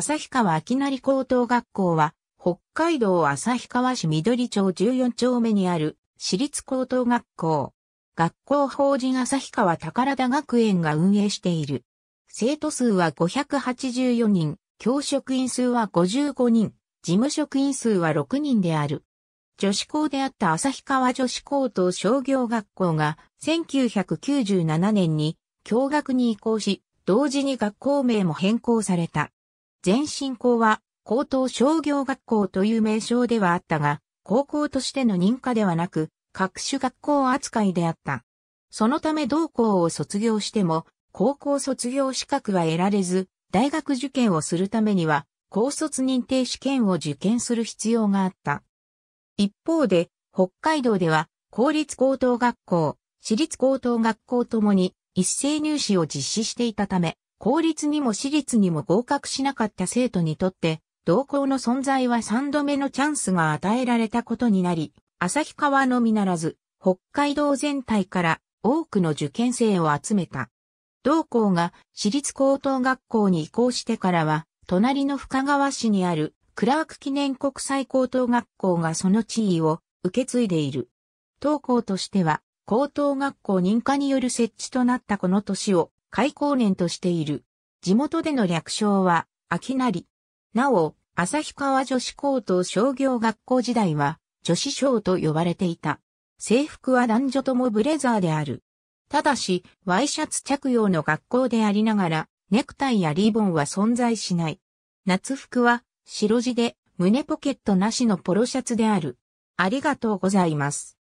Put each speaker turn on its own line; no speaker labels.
旭川秋成高等学校は、北海道旭
川市緑町14丁目にある私立高等学校。学校法人旭川宝田学園が運営している。生徒数は584人、教職員数は55人、事務職員数は6人である。女子校であった旭川女子高等商業学校が1997年に共学に移行し、同時に学校名も変更された。前進校は高等商業学校という名称ではあったが、高校としての認可ではなく、各種学校扱いであった。そのため同校を卒業しても、高校卒業資格は得られず、大学受験をするためには、高卒認定試験を受験する必要があった。一方で、北海道では、公立高等学校、私立高等学校ともに一斉入試を実施していたため、公立にも私立にも合格しなかった生徒にとって、同校の存在は3度目のチャンスが与えられたことになり、旭川のみならず、北海道全体から多くの受験生を集めた。同校が私立高等学校に移行してからは、隣の深川市にあるクラーク記念国際高等学校がその地位を受け継いでいる。同校としては、高等学校認可による設置となったこの年を開口年としている。地元での略称は、秋成。なお、旭川女子高等商業学校時代は、女子賞と呼ばれていた。制服は男女ともブレザーである。ただし、ワイシャツ着用の学校でありながら、ネクタイやリボンは存在しない。夏服は、白地で、胸ポケットなしのポロシ
ャツである。ありがとうございます。